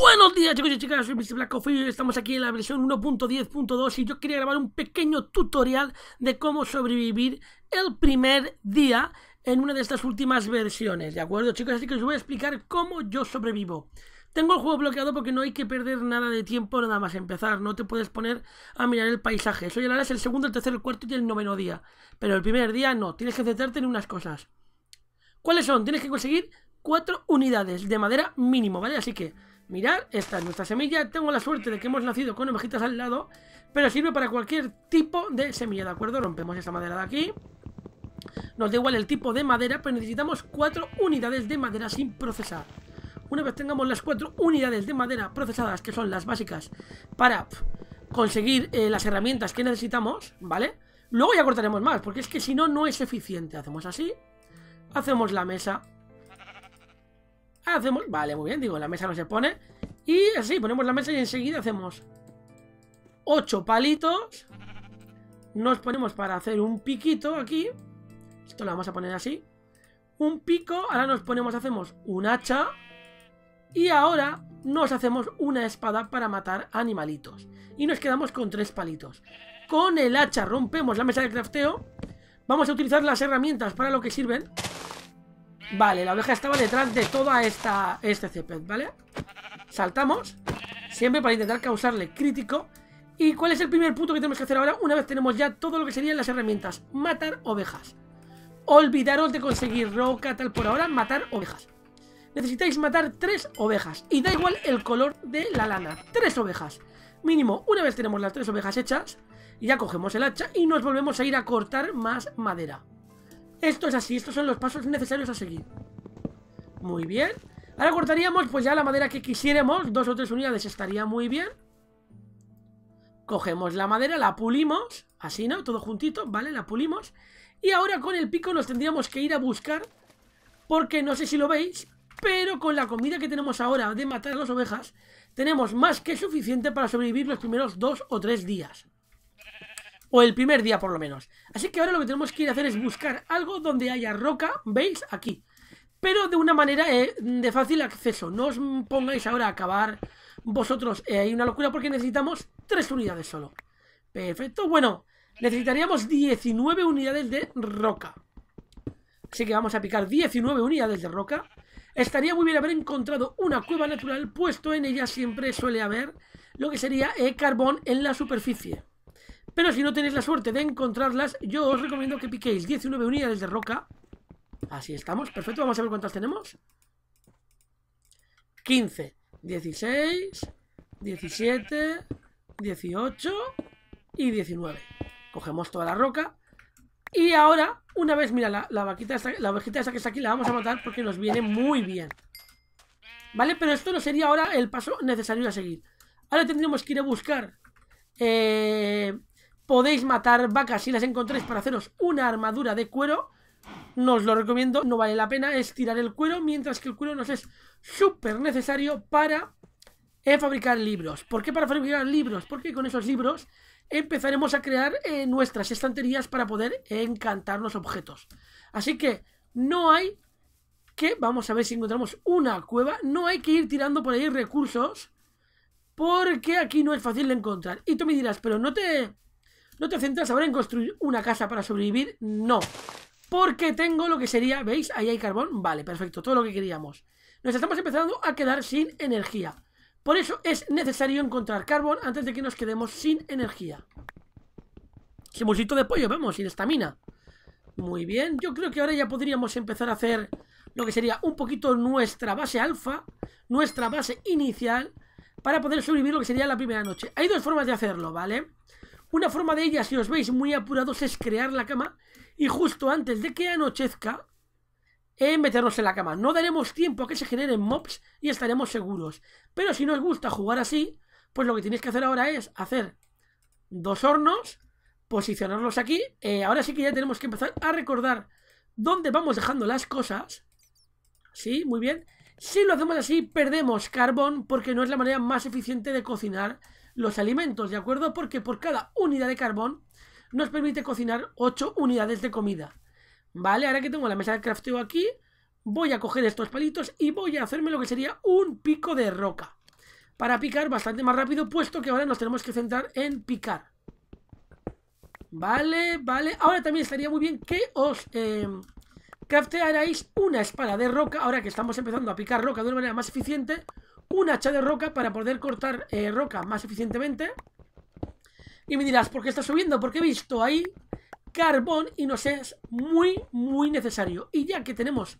Buenos días chicos y chicas, soy Mr. Black Coffee. estamos aquí en la versión 1.10.2 y yo quería grabar un pequeño tutorial de cómo sobrevivir el primer día en una de estas últimas versiones, ¿de acuerdo chicos? Así que os voy a explicar cómo yo sobrevivo. Tengo el juego bloqueado porque no hay que perder nada de tiempo nada más empezar, no te puedes poner a mirar el paisaje. Eso ya lo harás el segundo, el tercer, el cuarto y el noveno día, pero el primer día no, tienes que centrarte en unas cosas. ¿Cuáles son? Tienes que conseguir cuatro unidades de madera mínimo, ¿vale? Así que Mirad, esta es nuestra semilla. Tengo la suerte de que hemos nacido con ovejitas al lado, pero sirve para cualquier tipo de semilla, ¿de acuerdo? Rompemos esta madera de aquí. Nos da igual el tipo de madera, pero necesitamos cuatro unidades de madera sin procesar. Una vez tengamos las cuatro unidades de madera procesadas, que son las básicas para conseguir eh, las herramientas que necesitamos, ¿vale? Luego ya cortaremos más, porque es que si no, no es eficiente. Hacemos así, hacemos la mesa Hacemos, vale, muy bien, digo, la mesa no se pone. Y así, ponemos la mesa y enseguida hacemos ocho palitos. Nos ponemos para hacer un piquito aquí. Esto lo vamos a poner así. Un pico, ahora nos ponemos, hacemos un hacha. Y ahora nos hacemos una espada para matar animalitos. Y nos quedamos con tres palitos. Con el hacha rompemos la mesa de crafteo. Vamos a utilizar las herramientas para lo que sirven. Vale, la oveja estaba detrás de toda esta este ceped, ¿vale? Saltamos, siempre para intentar causarle crítico. ¿Y cuál es el primer punto que tenemos que hacer ahora? Una vez tenemos ya todo lo que serían las herramientas. Matar ovejas. Olvidaros de conseguir roca tal por ahora, matar ovejas. Necesitáis matar tres ovejas. Y da igual el color de la lana. Tres ovejas. Mínimo, una vez tenemos las tres ovejas hechas, ya cogemos el hacha y nos volvemos a ir a cortar más madera. Esto es así, estos son los pasos necesarios a seguir Muy bien Ahora cortaríamos pues ya la madera que quisiéramos Dos o tres unidades estaría muy bien Cogemos la madera, la pulimos Así, ¿no? Todo juntito, ¿vale? La pulimos Y ahora con el pico nos tendríamos que ir a buscar Porque no sé si lo veis Pero con la comida que tenemos ahora de matar a las ovejas Tenemos más que suficiente para sobrevivir los primeros dos o tres días o el primer día por lo menos. Así que ahora lo que tenemos que ir a hacer es buscar algo donde haya roca, ¿veis? Aquí. Pero de una manera eh, de fácil acceso. No os pongáis ahora a acabar vosotros eh, hay una locura porque necesitamos tres unidades solo. Perfecto, bueno, necesitaríamos 19 unidades de roca. Así que vamos a picar 19 unidades de roca. Estaría muy bien haber encontrado una cueva natural, puesto en ella siempre suele haber lo que sería eh, carbón en la superficie. Pero si no tenéis la suerte de encontrarlas, yo os recomiendo que piquéis 19 unidades de roca. Así estamos, perfecto, vamos a ver cuántas tenemos. 15, 16, 17, 18 y 19. Cogemos toda la roca. Y ahora, una vez, mira, la, la vaquita la ovejita esa que está aquí la vamos a matar porque nos viene muy bien. ¿Vale? Pero esto no sería ahora el paso necesario a seguir. Ahora tendríamos que ir a buscar eh, Podéis matar vacas si las encontréis para haceros una armadura de cuero. No os lo recomiendo, no vale la pena Es tirar el cuero, mientras que el cuero nos es súper necesario para eh, fabricar libros. ¿Por qué para fabricar libros? Porque con esos libros empezaremos a crear eh, nuestras estanterías para poder encantar los objetos. Así que no hay que, vamos a ver si encontramos una cueva, no hay que ir tirando por ahí recursos porque aquí no es fácil de encontrar. Y tú me dirás, pero no te ¿No te centras ahora en construir una casa para sobrevivir? No. Porque tengo lo que sería, ¿veis? Ahí hay carbón. Vale, perfecto, todo lo que queríamos. Nos estamos empezando a quedar sin energía. Por eso es necesario encontrar carbón antes de que nos quedemos sin energía. Simulcito de pollo, vemos, sin estamina. Muy bien, yo creo que ahora ya podríamos empezar a hacer lo que sería un poquito nuestra base alfa, nuestra base inicial, para poder sobrevivir lo que sería la primera noche. Hay dos formas de hacerlo, ¿vale? Una forma de ella, si os veis muy apurados, es crear la cama y justo antes de que anochezca, eh, meternos en la cama. No daremos tiempo a que se generen mobs y estaremos seguros. Pero si no os gusta jugar así, pues lo que tenéis que hacer ahora es hacer dos hornos, posicionarlos aquí. Eh, ahora sí que ya tenemos que empezar a recordar dónde vamos dejando las cosas. Sí, muy bien. Si lo hacemos así, perdemos carbón porque no es la manera más eficiente de cocinar los alimentos, ¿de acuerdo? Porque por cada unidad de carbón nos permite cocinar 8 unidades de comida. Vale, ahora que tengo la mesa de crafteo aquí, voy a coger estos palitos y voy a hacerme lo que sería un pico de roca. Para picar bastante más rápido, puesto que ahora nos tenemos que centrar en picar. Vale, vale. Ahora también estaría muy bien que os eh, craftearais una espada de roca, ahora que estamos empezando a picar roca de una manera más eficiente, un hacha de roca para poder cortar eh, roca más eficientemente. Y me dirás, ¿por qué está subiendo? Porque he visto ahí carbón y nos es muy, muy necesario. Y ya que tenemos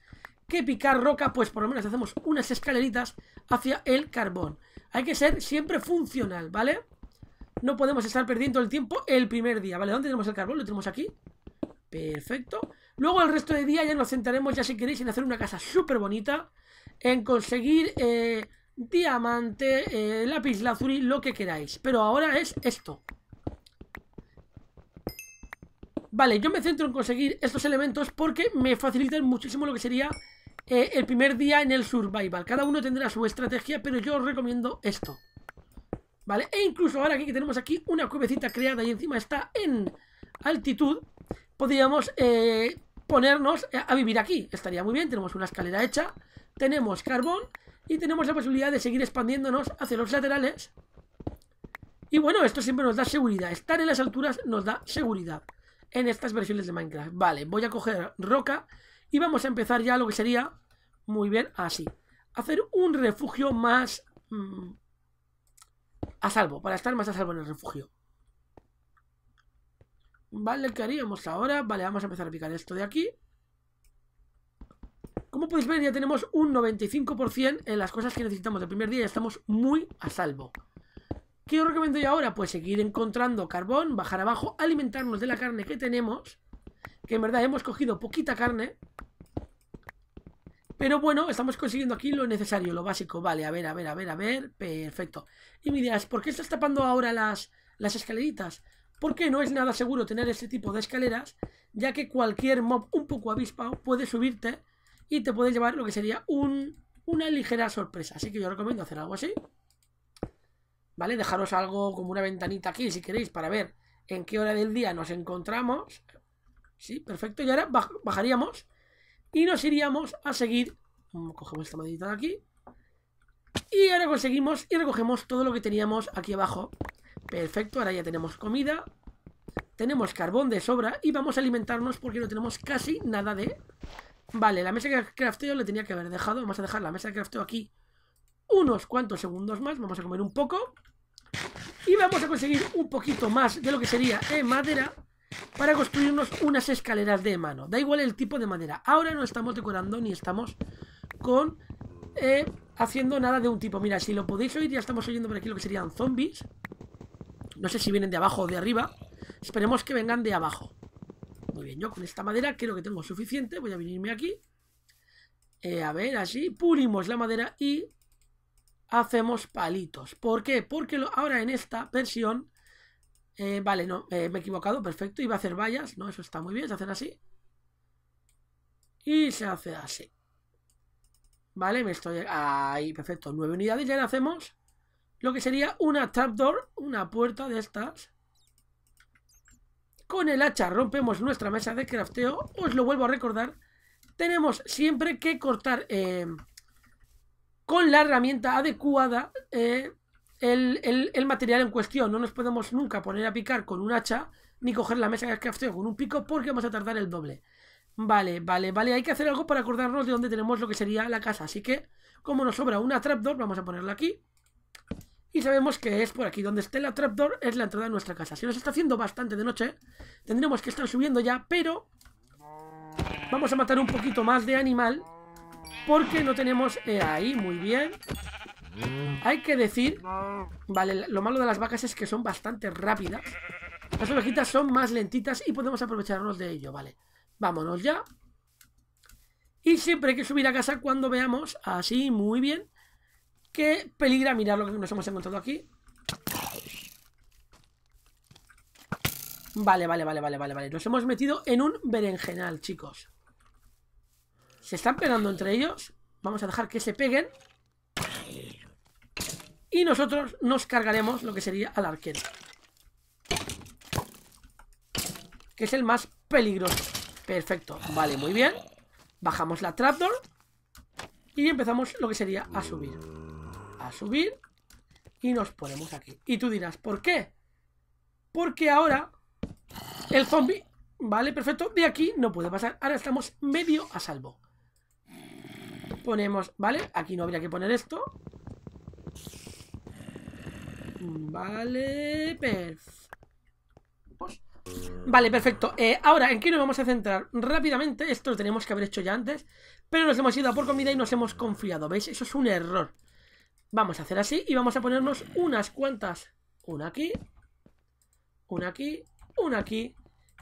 que picar roca, pues por lo menos hacemos unas escaleritas hacia el carbón. Hay que ser siempre funcional, ¿vale? No podemos estar perdiendo el tiempo el primer día, ¿vale? ¿Dónde tenemos el carbón? Lo tenemos aquí. Perfecto. Luego el resto de día ya nos centraremos, ya si queréis, en hacer una casa súper bonita, en conseguir... Eh, diamante, lápiz eh, lápiz lazuli, lo que queráis. Pero ahora es esto. Vale, yo me centro en conseguir estos elementos porque me facilitan muchísimo lo que sería eh, el primer día en el survival. Cada uno tendrá su estrategia, pero yo os recomiendo esto. Vale, e incluso ahora aquí que tenemos aquí una cuevecita creada y encima está en altitud, podríamos eh, ponernos a vivir aquí. Estaría muy bien, tenemos una escalera hecha, tenemos carbón y tenemos la posibilidad de seguir expandiéndonos hacia los laterales. Y bueno, esto siempre nos da seguridad. Estar en las alturas nos da seguridad en estas versiones de Minecraft. Vale, voy a coger roca y vamos a empezar ya lo que sería, muy bien, así. Hacer un refugio más mm, a salvo, para estar más a salvo en el refugio. Vale, ¿qué haríamos ahora? Vale, vamos a empezar a picar esto de aquí. Como podéis ver, ya tenemos un 95% en las cosas que necesitamos del primer día. Ya estamos muy a salvo. ¿Qué os recomiendo yo ahora? Pues seguir encontrando carbón, bajar abajo, alimentarnos de la carne que tenemos. Que en verdad hemos cogido poquita carne. Pero bueno, estamos consiguiendo aquí lo necesario, lo básico. Vale, a ver, a ver, a ver, a ver. Perfecto. Y idea es, ¿por qué estás tapando ahora las, las escaleritas? Porque no es nada seguro tener este tipo de escaleras, ya que cualquier mob un poco avispado puede subirte y te puedes llevar lo que sería una ligera sorpresa. Así que yo recomiendo hacer algo así. ¿Vale? Dejaros algo como una ventanita aquí si queréis para ver en qué hora del día nos encontramos. Sí, perfecto. Y ahora bajaríamos y nos iríamos a seguir. Mm, cogemos esta maldita de aquí. Y ahora conseguimos y recogemos todo lo que teníamos aquí abajo. Perfecto, ahora ya tenemos comida. Tenemos carbón de sobra y vamos a alimentarnos porque no tenemos casi nada de Vale, la mesa de crafteo le tenía que haber dejado. Vamos a dejar la mesa de crafteo aquí unos cuantos segundos más. Vamos a comer un poco. Y vamos a conseguir un poquito más de lo que sería eh, madera para construirnos unas escaleras de mano. Da igual el tipo de madera. Ahora no estamos decorando ni estamos con eh, haciendo nada de un tipo. Mira, si lo podéis oír, ya estamos oyendo por aquí lo que serían zombies. No sé si vienen de abajo o de arriba. Esperemos que vengan de abajo bien. Yo con esta madera creo que tengo suficiente. Voy a venirme aquí. Eh, a ver, así. Pulimos la madera y hacemos palitos. ¿Por qué? Porque ahora en esta versión... Eh, vale, no, eh, me he equivocado, perfecto. Iba a hacer vallas, ¿no? Eso está muy bien, se hacen así. Y se hace así. Vale, me estoy... Ahí, perfecto. Nueve unidades ya ahora hacemos lo que sería una trapdoor, una puerta de estas. Con el hacha rompemos nuestra mesa de crafteo. Os lo vuelvo a recordar. Tenemos siempre que cortar em, con la herramienta adecuada eh, el, el, material en cuestión. No nos podemos nunca poner a picar con un hacha ni coger la mesa de crafteo con un pico porque vamos a tardar el doble. Vale, vale, vale. Hay que hacer algo para acordarnos de dónde tenemos lo que sería la casa. Así que, como nos sobra una trapdoor, vamos a ponerla aquí. Y sabemos que es por aquí, donde esté la trapdoor es la entrada de nuestra casa. Si nos está haciendo bastante de noche, tendremos que estar subiendo ya, pero... Vamos a matar un poquito más de animal, porque no tenemos... Eh, ahí, muy bien. Hay que decir... Vale, lo malo de las vacas es que son bastante rápidas. Las ovejitas son más lentitas y podemos aprovecharnos de ello, vale. Vámonos ya. Y siempre hay que subir a casa cuando veamos, así, muy bien, Qué peligra mirar lo que nos hemos encontrado aquí. Vale, vale, vale, vale, vale, vale. Nos hemos metido en un berenjenal, chicos. Se están pegando entre ellos. Vamos a dejar que se peguen. Y nosotros nos cargaremos lo que sería al arquero. Que es el más peligroso. Perfecto. Vale, muy bien. Bajamos la trapdoor. Y empezamos lo que sería a subir a subir y nos ponemos aquí. Y tú dirás, ¿por qué? Porque ahora el zombie, vale, perfecto, de aquí no puede pasar. Ahora estamos medio a salvo. Ponemos, vale, aquí no habría que poner esto. Vale, perfecto. Vale, perfecto. Eh, ahora, ¿en qué nos vamos a centrar? Rápidamente, esto lo tenemos que haber hecho ya antes, pero nos hemos ido a por comida y nos hemos confiado, ¿veis? Eso es un error. Vamos a hacer así y vamos a ponernos unas cuantas. Una aquí, una aquí, una aquí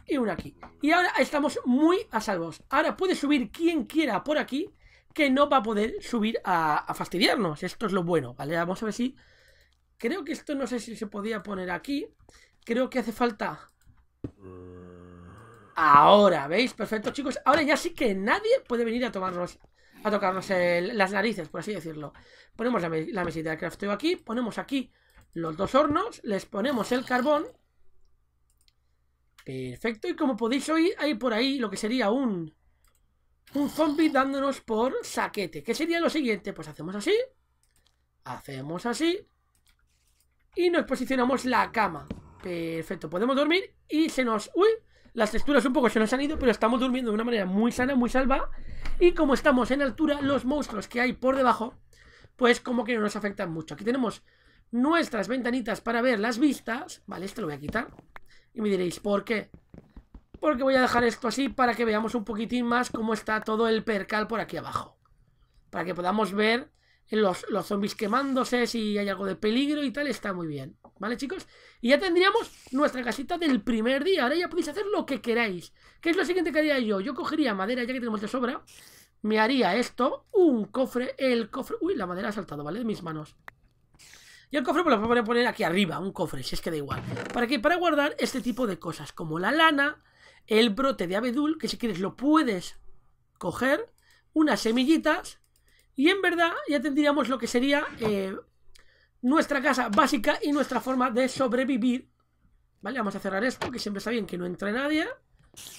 y una aquí. Y ahora estamos muy a salvos. Ahora puede subir quien quiera por aquí que no va a poder subir a, a fastidiarnos. Esto es lo bueno, ¿vale? Vamos a ver si... Creo que esto no sé si se podía poner aquí. Creo que hace falta... Ahora, ¿veis? Perfecto, chicos. Ahora ya sí que nadie puede venir a tomarnos a tocarnos las narices, por así decirlo. Ponemos la, mesita de crafteo aquí, ponemos aquí los dos hornos, les ponemos el carbón. Perfecto, y como podéis oír, hay por ahí lo que sería un, un zombie dándonos por saquete. ¿Qué sería lo siguiente? Pues hacemos así, hacemos así, y nos posicionamos la cama. Perfecto, podemos dormir y se nos... ¡Uy! Las texturas un poco se nos han ido, pero estamos durmiendo de una manera muy sana, muy salva y como estamos en altura, los monstruos que hay por debajo, pues como que no nos afectan mucho. Aquí tenemos nuestras ventanitas para ver las vistas. Vale, esto lo voy a quitar. Y me diréis, ¿por qué? Porque voy a dejar esto así para que veamos un poquitín más cómo está todo el percal por aquí abajo. Para que podamos ver los, los zombies quemándose, si hay algo de peligro y tal, está muy bien. ¿Vale, chicos? Y ya tendríamos nuestra casita del primer día. Ahora ya podéis hacer lo que queráis. ¿Qué es lo siguiente que haría yo? Yo cogería madera, ya que tenemos de sobra. Me haría esto, un cofre, el cofre... Uy, la madera ha saltado, ¿vale? De mis manos. Y el cofre pues lo voy a poner aquí arriba, un cofre, si es que da igual. ¿Para qué? Para guardar este tipo de cosas, como la lana, el brote de abedul, que si quieres lo puedes coger, unas semillitas y en verdad ya tendríamos lo que sería eh, nuestra casa básica y nuestra forma de sobrevivir. Vale, vamos a cerrar esto, que siempre está bien que no entre nadie.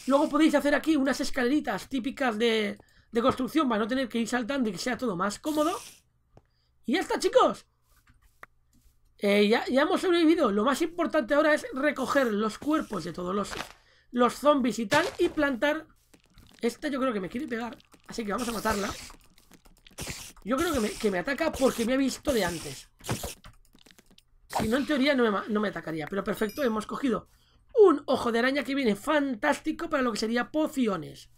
Luego podéis hacer aquí unas escaleritas típicas de, construcción para no tener que ir saltando y que sea todo más cómodo. Y ya está, chicos. Eh, ya, hemos sobrevivido. Lo más importante ahora es recoger los cuerpos de todos los, los zombies y tal y plantar... Esta yo creo que me quiere pegar, así que vamos a matarla. Yo creo que me, ataca porque me ha visto de antes. Si no, en teoría no me, atacaría. Pero perfecto, hemos cogido un ojo de araña que viene fantástico para lo que sería pociones.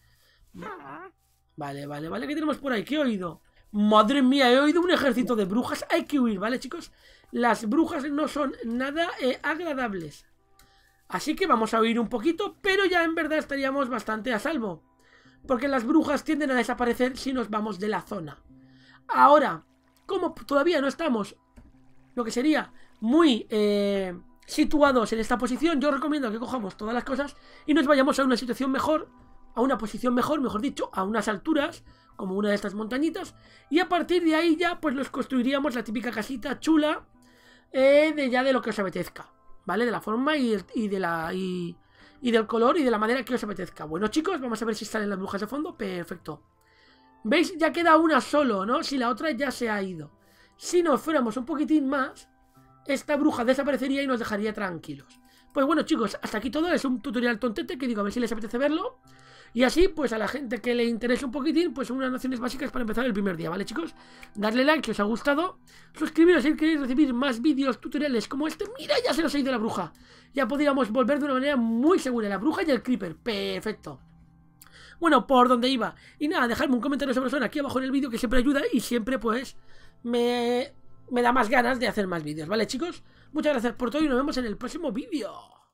Vale, vale, vale. ¿Qué tenemos por ahí? ¿Qué he oído? Madre mía, he oído un ejército de brujas. Hay que huir, ¿vale, chicos? Las brujas no son nada eh, agradables. Así que vamos a huir un poquito, pero ya en verdad estaríamos bastante a salvo. Porque las brujas tienden a desaparecer si nos vamos de la zona. Ahora, como todavía no estamos, lo que sería muy eh, situados en esta posición, yo recomiendo que cojamos todas las cosas y nos vayamos a una situación mejor, a una posición mejor, mejor dicho, a unas alturas, como una de estas montañitas, y a partir de ahí ya pues nos construiríamos la típica casita chula eh, de ya de lo que os apetezca, ¿vale? De la forma y, de la... Y, y del color y de la manera que os apetezca. Bueno chicos, vamos a ver si salen las brujas de fondo. Perfecto. ¿Veis? Ya queda una solo, ¿no? Si la otra ya se ha ido. Si nos fuéramos un poquitín más, esta bruja desaparecería y nos dejaría tranquilos. Pues bueno, chicos, hasta aquí todo. Es un tutorial tontete que digo, a ver si les apetece verlo. Y así, pues a la gente que le interese un poquitín, pues unas nociones básicas para empezar el primer día, ¿vale, chicos? Darle like si os ha gustado. Suscribiros si queréis recibir más vídeos tutoriales como este. ¡Mira, ya se nos ha ido la bruja! Ya podríamos volver de una manera muy segura. La bruja y el creeper. ¡Perfecto! Bueno, por donde iba. Y nada, dejadme un comentario sobre eso aquí abajo en el vídeo que siempre ayuda y siempre pues me, me da más ganas de hacer más vídeos, ¿vale chicos? Muchas gracias por todo y nos vemos en el próximo vídeo.